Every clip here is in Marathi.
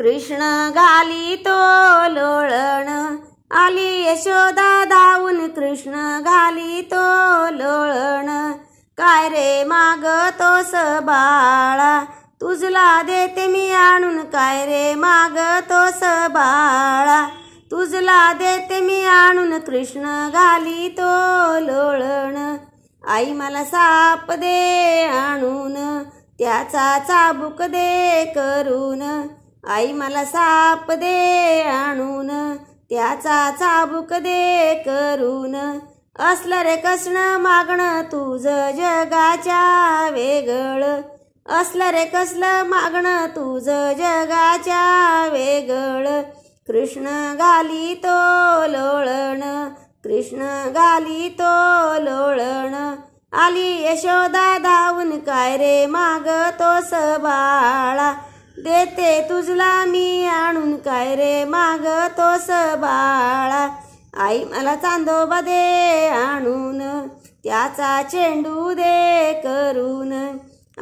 कृष्ण घाली तो लोळण आली यशोदा धावून कृष्ण घाली तो लोळण काय रे माग तोस बाळा तुझला देते मी आणून काय रे माग तोस बाळा तुझला देते मी आणून कृष्ण घाली तो लोळण आई मला साप दे आणून त्याचा चाबुक दे करून आई मला साप दे आणून त्याचा चाबुक दे करून असलं रे कसणं मागणं तुझ जगाच्या वेगळ असलं रे कसलं मागणं तुझ जगाच्या वेगळ कृष्ण गाली तो लोळण कृष्ण गाली तो लोळण आली यशोदा धावून काय रे माग तो सबाळा देते तुझला मी आणून काय रे मागतोस बाळा आई मला चांदोबा दे आणून त्याचा चेंडू दे करून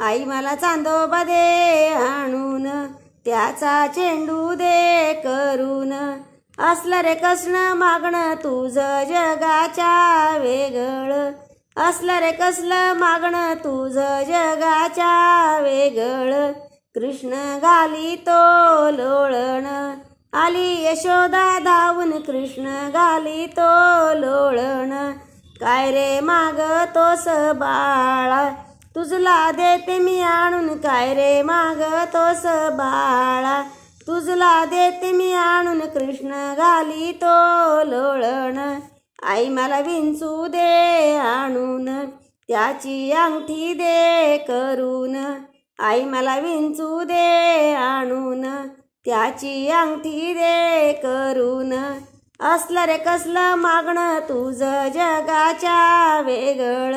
आई मला चांदोबा दे आणून त्याचा चेंडू दे करून असलं रे कसलं मागणं तुझ जगाच्या वेगळ असलं रे कसलं मागणं तुझ जगाच्या वेगळ कृष्ण गाली तो लोळण आली यशोदा धावून कृष्ण गाली तो लोळण काय रे माग तोस बाळा तुझला देते मी आणून काय रे माग तोस बाळा तुझला देते मी आणून कृष्ण गाली तो लोळण आई मला विंचू दे आणून त्याची अंगठी दे करून आई मला विंचू दे आणून त्याची अंगठी दे करून असलं रे कसलं मागणं तुझं जगाच्या वेगळ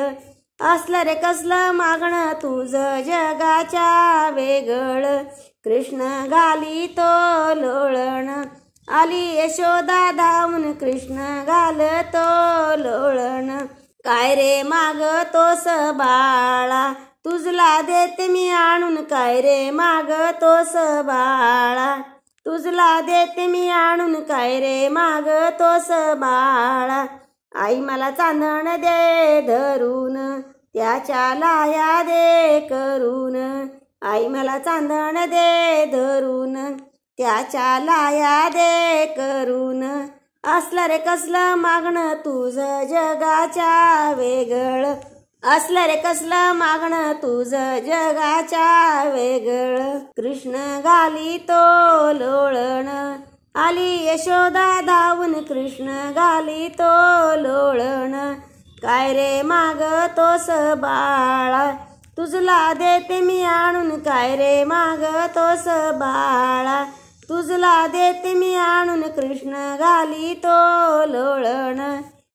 असलं रे कसलं मागणं तुझं जगाच्या वेगळ कृष्ण घाली तो लोळण आली यशोदा धावून कृष्ण घाल तो लोळण काय रे माग तोस बाळा तुझला देते मी आणून काय रे माग तोस बाळा तुझला देते मी आणून काय रे माग तोस बाळा आई मला चांदण दे धरून त्याच्या लाया दे करून आई मला चांदण दे धरून त्याच्या लाया दे करून असलं रे कसलं मागणं तुझं जगाच्या वेगळं असलं रे कसलं मागणं तुझ जगाच्या वेगळ कृष्ण घाली तो लोळण आली यशोदा धावून कृष्ण घाली तो लोळण काय रे माग तोस बाळा तुझला देते मी आणून काय रे माग तोस बाळा तुझला देते मी आणून कृष्ण घाली तो लोळण